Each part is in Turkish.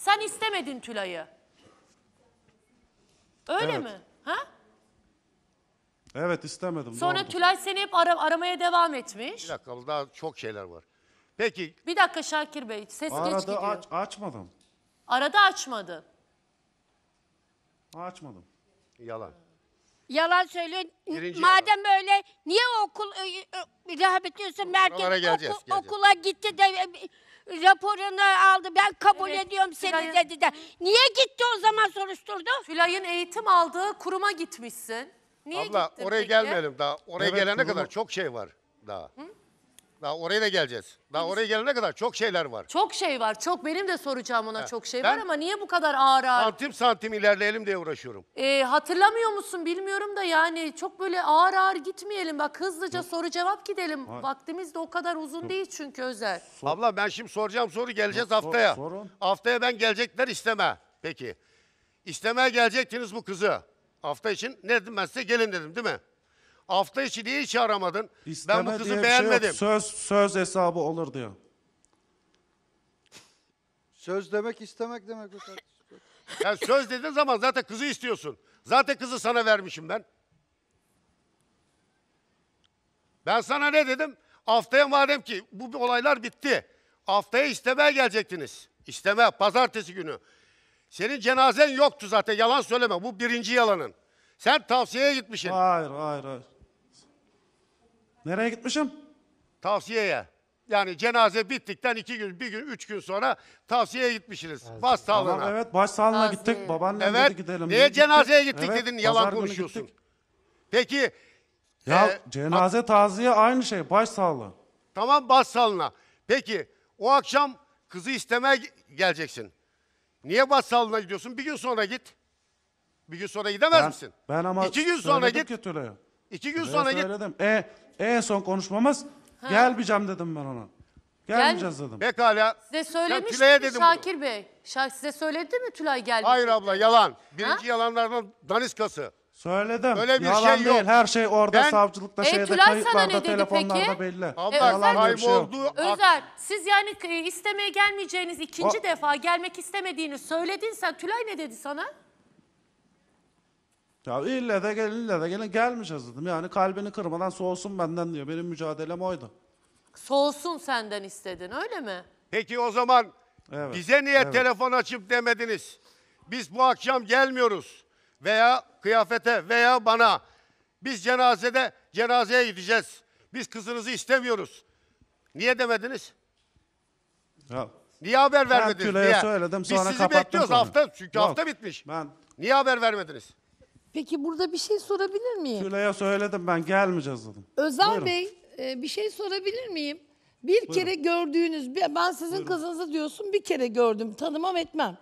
Sen istemedin Tülay'ı. Öyle Evet. mi? Ha? Evet istemedim. Sonra doğrudur. Tülay seni hep ara- aramaya devam etmiş. Bir dakika daha çok şeyler var. Peki Bir dakika Şakir Bey, ses geç Arada aç, açmadım. Arada açmadı. Açmadım. yalan. Yalan söylüyor. Birinci Madem öyle niye okul e, e, rehabilitasyon merkezi oku, geleceğiz, okula gitti de e, raporunu aldı. Ben kabul evet, ediyorum seni Tülay'ın, dedi de. Niye gitti o zaman soruşturdu? Tülay'ın eğitim aldığı kuruma gitmişsin. Niye Abla oraya peki? gelmeyelim daha. Oraya evet, gelene kuruma. kadar çok şey var daha. Hı? Daha oraya da geleceğiz. Daha oraya gelene kadar çok şeyler var. Çok şey var. Çok benim de soracağım ona He, çok şey ben- var ama niye bu kadar ağır ağır? Santim santim ilerleyelim diye uğraşıyorum. Ee, hatırlamıyor musun bilmiyorum da yani çok böyle ağır ağır gitmeyelim. Bak hızlıca soru cevap gidelim. Vaktimiz de o kadar uzun değil çünkü Özer. Abla ben şimdi soracağım soru geleceğiz Sor- haftaya. sorun. Haftaya ben gelecekler isteme. Peki. İstemeye gelecektiniz bu kızı. Hafta için ne dedim ben size gelin dedim değil mi? Hafta içi niye hiç aramadın? İsteme ben bu kızı şey beğenmedim. Şey söz söz hesabı olur diyor. Söz demek istemek demek. yani söz dediğin zaman zaten kızı istiyorsun. Zaten kızı sana vermişim ben. Ben sana ne dedim? Haftaya madem ki bu olaylar bitti. Haftaya istemeye gelecektiniz. İsteme pazartesi günü. Senin cenazen yoktu zaten yalan söyleme. Bu birinci yalanın. Sen tavsiyeye gitmişsin. Hayır hayır hayır. Nereye gitmişim? Tavsiyeye. Yani cenaze bittikten iki gün, bir gün, üç gün sonra tavsiyeye gitmişsiniz. Baş sağlığına. Tamam evet başsağlığına Tavsiye. gittik. Babaannem Evet. dedi gidelim. Niye cenazeye gittik dedin, yalan pazar konuşuyorsun. Peki Ya e, cenaze taziye aynı şey Baş başsağlığı. tamam baş salına. Peki o akşam kızı istemeye geleceksin. Niye baş salına gidiyorsun? Bir gün sonra git. Bir gün sonra gidemez Ben, misin? ben ama İki gün sonra söyledim git. ki İki gün sonra git. söyledim. E, en son konuşmamız gelmeyeceğim dedim ben ona. Gelmeyeceğiz dedim. Pekala. Size söylemiş Tülay'a mi dedim Şakir Bey? Şak size söyledi mi Tülay geldi? Hayır abla yalan. Birinci yalanlarının daniskası. Söyledim. Öyle bir Yalan şey değil. yok. Her şey orada Ben- savcılıkta, E, şeyde, Tülay sana ne dedi telefonlarda peki? belli. Abla Özel- Yalan bir şey yok. Özer siz yani istemeye gelmeyeceğiniz ikinci O- defa gelmek istemediğini söyledin sen. Tülay ne dedi sana? Ya ille de gelin ille de gelin gelmiş dedim. Yani kalbini kırmadan soğusun benden diyor. Benim mücadelem oydu. Soğusun senden istedin öyle mi? Peki o zaman Evet, bize niye evet. telefon açıp demediniz? Biz bu akşam gelmiyoruz. Veya kıyafete veya bana. Biz cenazede cenazeye gideceğiz. Biz kızınızı istemiyoruz. Niye demediniz? Ya, Niye haber vermediniz? Tülay'a diye. söyledim, sonra Biz sizi kapattım bekliyoruz sonra. hafta çünkü Yok, hafta bitmiş. ben Niye haber vermediniz? Peki burada bir şey sorabilir miyim? Tülay'a söyledim ben gelmeyeceğiz dedim. Özal Buyurun. Bey e, bir şey sorabilir miyim? Bir kere gördüğünüz, ben sizin kızınızı diyorsun bir kere gördüm, tanımam etmem.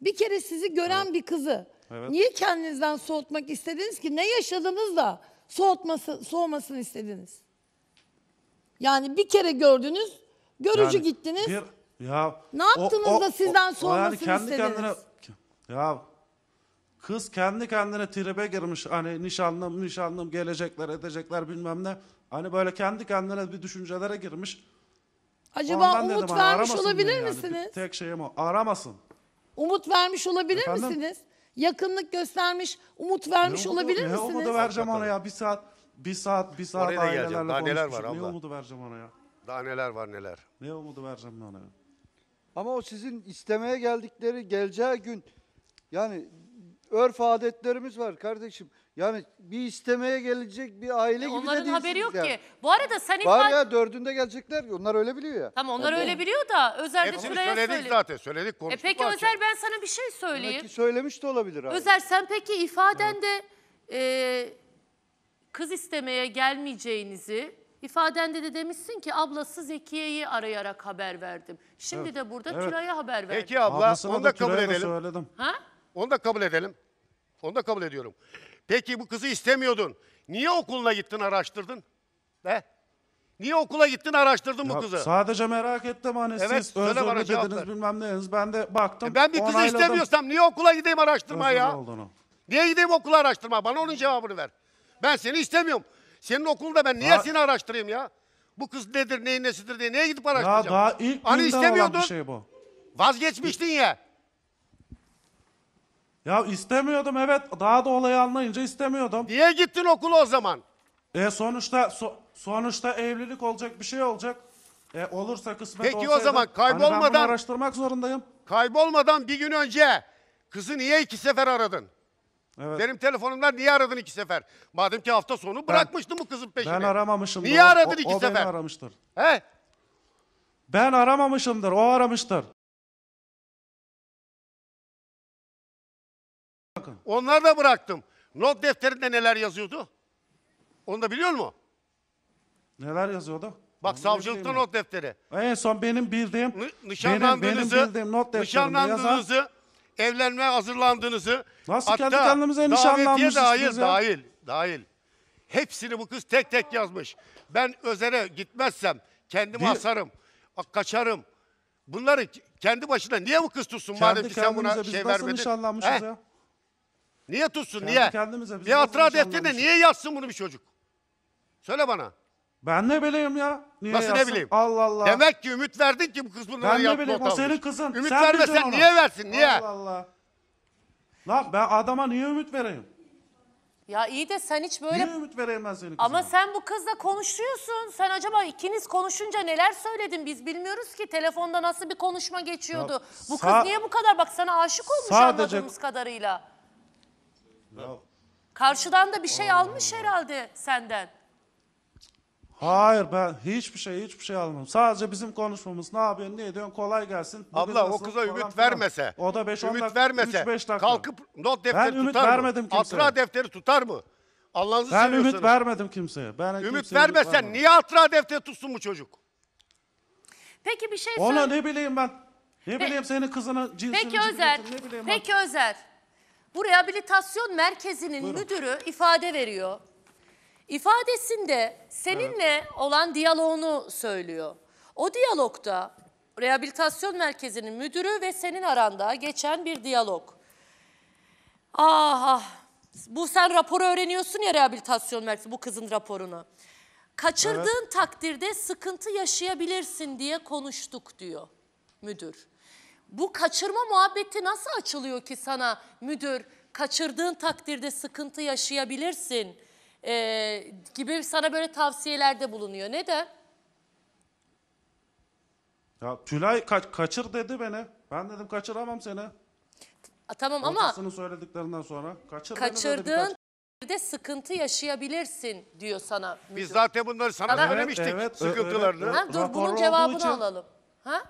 Bir kere sizi gören bir kızı Evet. niye kendinizden soğutmak istediniz ki? Ne yaşadınız da soğutması, soğumasını istediniz? Yani bir kere gördünüz, görücü Yani gittiniz. bir- ya, Ne yaptınız da sizden sormasını istediniz? Ya Kız kendi kendine tribe girmiş hani nişanlım nişanlım gelecekler edecekler bilmem ne. Hani böyle kendi kendine bir düşüncelere girmiş. Acaba Ondan umut dedim, hani vermiş olabilir yani. misiniz? Tek şeyim o aramasın. Umut vermiş olabilir Efendim? misiniz? Yakınlık göstermiş, umut vermiş umudu- olabilir ne misiniz? umudu vereceğim ona ya bir saat bir saat bir saat Oraya da geleceğim. Daha neler var abla? Ne umudu vereceğim ona ya? Daha neler var neler. Ne umudu vereceğim ona ya? Ama o sizin istemeye geldikleri geleceği gün yani örf adetlerimiz var kardeşim. Yani bir istemeye gelecek bir aile e, gibi de Onların haberi yok yani. ki. Bu arada sen Var ifade... ya dördünde gelecekler onlar öyle biliyor ya. Tamam onlar öyle biliyor da Özer de Hepsini Süreyya söyledik söylüyor. zaten. Söyledik E peki bahçe. Özer ben sana bir şey söyleyeyim. Belki söylemiş de olabilir abi. Özer sen peki ifadende e, kız istemeye gelmeyeceğinizi ifadende de demişsin ki ablası Zekiye'yi arayarak haber verdim. Şimdi de burada Tülay'a haber verdim. Peki abla Ablasına onu da da kabul edelim. söyledim. Ha? Onu da kabul edelim. Onu da kabul ediyorum. Peki bu kızı istemiyordun. Niye okuluna gittin araştırdın? He? Niye okula gittin araştırdın Ya bu kızı? Sadece merak ettim hani Evet, siz söyle bana dediniz bilmem neyiniz. Ben de baktım. E ben bir kızı istemiyorsam niye okula gideyim araştırma ya? Olduğunu. Niye gideyim okula araştırma? Bana onun cevabını ver. Ben seni istemiyorum. Senin okulda ben niye Daha- seni araştırayım ya? Bu kız nedir, neyin nesidir diye niye gidip Ya araştıracağım? daha ilk hani günden olan istemiyordun. bir şey bu. Vazgeçmiştin ya. Ya istemiyordum evet. Daha da olayı anlayınca istemiyordum. Niye gittin okula o zaman? E sonuçta so, sonuçta evlilik olacak bir şey olacak. E olursa kısmet Peki olsaydı, o zaman kaybolmadan hani ben bunu araştırmak zorundayım. Kaybolmadan bir gün önce kızı niye iki sefer aradın? Evet. Benim telefonumdan niye aradın iki sefer? Madem ki hafta sonu bırakmıştın bu kızın peşini. Ben aramamışım. Niye aradın o, iki o sefer? O aramıştır. He? Ben aramamışımdır, o aramıştır. Onları da bıraktım. Not defterinde neler yazıyordu? Onu da biliyor mu? Neler yazıyordu? Bak Onu savcılıkta not defteri. En ee, son benim bildiğim nişanlandığınızı, benim, bildiğim not nişanlandığınızı yazan... hazırlandığınızı Nasıl hatta kendi kendimize nişanlanmışız dahil, dahil, dahil. Hepsini bu kız tek tek yazmış. Ben özere gitmezsem kendimi Değil. asarım, kaçarım. Bunları kendi başına niye bu kız tutsun kendi madem ki sen buna şey vermedin? Kendi kendimize biz şey nasıl nişanlanmışız He? ya? Niye tutsun? Kendi niye? Kendimize, niye hatıra defterine niye yazsın bunu bir çocuk? Söyle bana. Ben ne bileyim ya. Niye Nasıl yazsın? ne bileyim? Allah Allah. Demek ki ümit verdin ki bu kız bunları Ben ne bileyim o senin kızın. Ümit Sen vermesen ona. niye versin? Niye? Allah Allah. Lan ben adama niye ümit vereyim? Ya iyi de sen hiç böyle... Niye ümit vereyim ben senin kızına? Ama sen bu kızla konuşuyorsun. Sen acaba ikiniz konuşunca neler söyledin? Biz bilmiyoruz ki telefonda nasıl bir konuşma geçiyordu. Ya, bu kız niye bu kadar? Bak sana aşık olmuş sadece... anladığımız kadarıyla. Karşıdan da bir şey almış herhalde senden. hayır ben hiçbir şey hiçbir şey almadım. Sadece bizim konuşmamız ne yapıyorsun ne ediyorsun kolay gelsin. Bugün abla o kıza ümit filan. vermese. O da 5-10 ümit vermese. 3-5 dakika. Kalkıp not defteri Ben tutar ümit vermedim kimseye. Hatıra defteri tutar mı? Allah'ınızı ben ümit vermedim kimseye. Ben Ümit kimseye vermesen vermedim. niye hatıra defteri tutsun bu çocuk? Peki bir şey Ona ne bileyim ben. Ne bileyim senin kızının cinsini. Peki cinsini, Özer. ne bileyim ben. Peki Özer. Bu rehabilitasyon merkezinin Buyurun. müdürü ifade veriyor. İfadesinde seninle evet. olan diyaloğunu söylüyor. O diyalogda rehabilitasyon merkezinin müdürü ve senin aranda geçen bir diyalog. Aha ah. bu sen raporu öğreniyorsun ya rehabilitasyon merkezi bu kızın raporunu. Kaçırdığın evet. takdirde sıkıntı yaşayabilirsin diye konuştuk diyor müdür. Bu kaçırma muhabbeti nasıl açılıyor ki sana müdür? Kaçırdığın takdirde sıkıntı yaşayabilirsin e, gibi sana böyle tavsiyelerde bulunuyor. Ne de? Ya Tülay ka- kaçır dedi beni. Ben dedim kaçıramam seni. A, tamam ama Ortasının söylediklerinden sonra. Kaçır kaçırdığın takdirde sıkıntı yaşayabilirsin diyor sana müdür. Biz zaten bunları sana söylemiştik evet, evet, sıkıntılarını. evet. Ha, dur bunun cevabını için- alalım. Ha?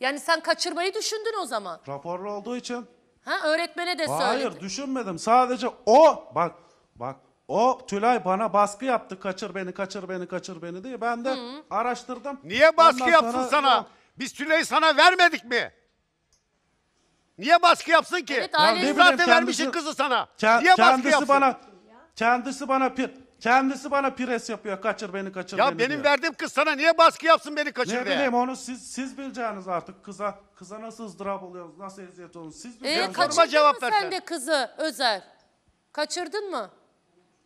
Yani sen kaçırmayı düşündün o zaman. Raporlu olduğu için. Ha öğretmene de Hayır düşünmedim. Sadece o bak bak o Tülay bana baskı yaptı. Kaçır beni, kaçır beni, kaçır beni diye. Ben de araştırdım. Niye baskı Ondan yapsın sonra- sana? Biz Tülay'ı sana vermedik mi? Niye baskı yapsın ki? Evet, Ya ne Biz bileyim, zaten vermişiz kendisi- kızı sana. Ke- Niye baskı kendisi yapsın? bana kendisi bana pir. Kendisi bana pres yapıyor. Kaçır beni kaçır Ya beni benim diyor. verdiğim kız sana niye baskı yapsın beni kaçır Ne diye? bileyim onu siz siz bileceğiniz artık kıza kıza nasıl ızdırap oluyoruz nasıl eziyet oluyoruz siz Ee, bileceğiniz. kaçırdın cevap mı ver sen sen. de kızı Özer? Kaçırdın mı?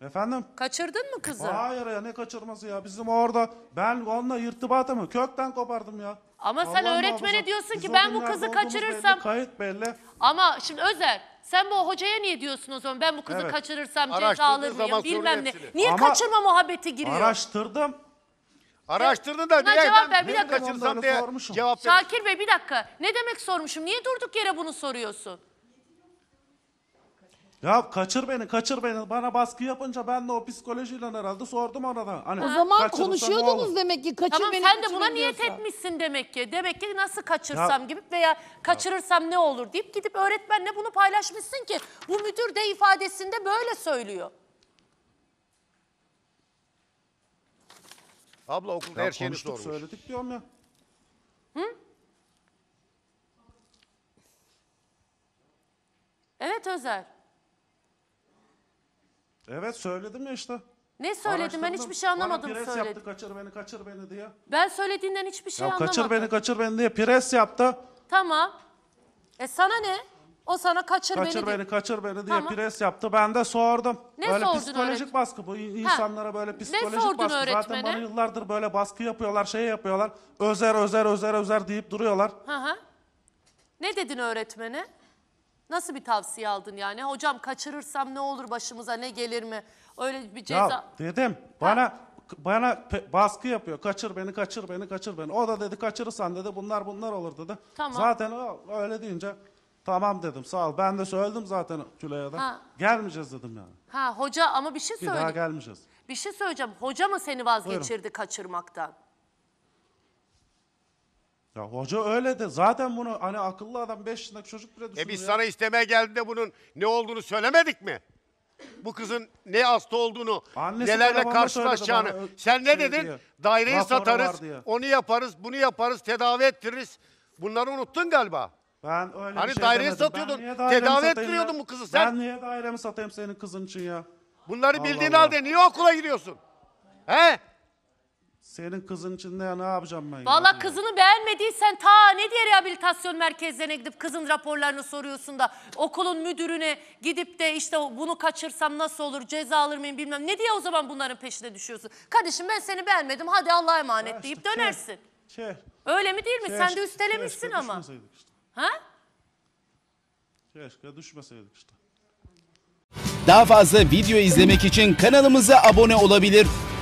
Efendim? Kaçırdın mı kızı? Hayır ya ne kaçırması ya bizim orada ben onunla irtibatımı kökten kopardım ya. Ama sen öğretmene diyorsun ki, "Ben bu kızı kaçırırsam-" Belli, kayıt belli. Ama şimdi Özer sen bu hocaya niye diyorsun o zaman? Ben bu kızı Evet. kaçırırsam ceza alır mıyım bilmem ne. Niye Ama- kaçırma muhabbeti giriyor? Araştırdım. Araştırdın da Buna cevap ver, bir dakika. kaçırsam Onlarını diye sormuşum. cevap ver. Şakir Bey bir dakika. Ne demek sormuşum? Niye durduk yere bunu soruyorsun? Ya kaçır beni, kaçır beni. Bana baskı yapınca ben de o psikolojiyle herhalde sordum ona da. Hani, O zaman konuşuyordunuz demek ki. Kaçır Tamam beni, sen de kaçır buna beni niyet etmişsin demek ki. Demek ki nasıl kaçırsam Ya- gibi veya kaçırırsam ne olur deyip gidip öğretmenle bunu paylaşmışsın ki bu müdür de ifadesinde böyle söylüyor. Abla okulda her şeyini sormuş. söyledik diyorum ya. Evet Özer. Evet söyledim ya işte. Ne söyledim ben hiçbir şey anlamadım Bana pres söyledim. yaptı kaçır beni kaçır beni diye. Ben söylediğinden hiçbir şey ya anlamadım. kaçır beni kaçır beni diye pres yaptı. Tamam. E sana ne? O sana kaçır, Kaçır beni, beni, kaçır beni diye Tamam. pres yaptı. Ben de sordum. Ne böyle sordun psikolojik öğretmen? baskı bu in- insanlara böyle psikolojik sordun baskı. Zaten bana yıllardır böyle baskı yapıyorlar, şey yapıyorlar. Özer özer özer özer deyip duruyorlar. Hı hı. Ne dedin öğretmene? Nasıl bir tavsiye aldın yani? Hocam kaçırırsam ne olur başımıza ne gelir mi? Öyle bir ceza. Ya dedim bana bana baskı yapıyor. Kaçır beni, kaçır beni, kaçır beni. O da dedi kaçırırsan dedi bunlar bunlar olur dedi. Tamam. Zaten o öyle deyince tamam dedim sağ ol. Ben de söyledim zaten Tülay'a da. Ha. Gelmeyeceğiz dedim yani. Ha hoca ama bir şey Bir daha söyle. gelmeyeceğiz. Bir şey söyleyeceğim. Hoca mı seni vazgeçirdi kaçırmaktan? Ya hoca öyle de zaten bunu hani akıllı adam 5 yaşındaki çocuk bile düşünür E biz ya. sana istemeye geldiğinde bunun ne olduğunu söylemedik mi? Bu kızın ne hasta olduğunu, Annesi nelerle telefonda karşılaşacağını. Sen ne şey dedin? diye, Daireyi raporu satarız, onu yaparız, bunu yaparız, tedavi ettiririz. Bunları unuttun galiba. Ben öyle Hani bir şey daireyi demedim. satıyordun, tedavi satayım ettiriyordun bu kızı sen. Ben niye dairemi satayım senin kızın için ya? Bunları bildiğin Allah. halde niye okula gidiyorsun? He? Senin kızın için ne, ne yapacağım ben? Valla ya? kızını beğenmediysen ta ne diye rehabilitasyon merkezlerine gidip kızın raporlarını soruyorsun da okulun müdürüne gidip de işte bunu kaçırsam nasıl olur ceza alır mıyım bilmem ne diye o zaman bunların peşine düşüyorsun. Kardeşim ben seni beğenmedim hadi Allah'a emanet işte, deyip dönersin. Şey, şey, Öyle mi değil mi? Keşke, Sen de üstelemişsin ama. Düşmeseydik işte. Ha? Keşke düşmeseydik işte. Daha fazla video izlemek için kanalımıza abone olabilir.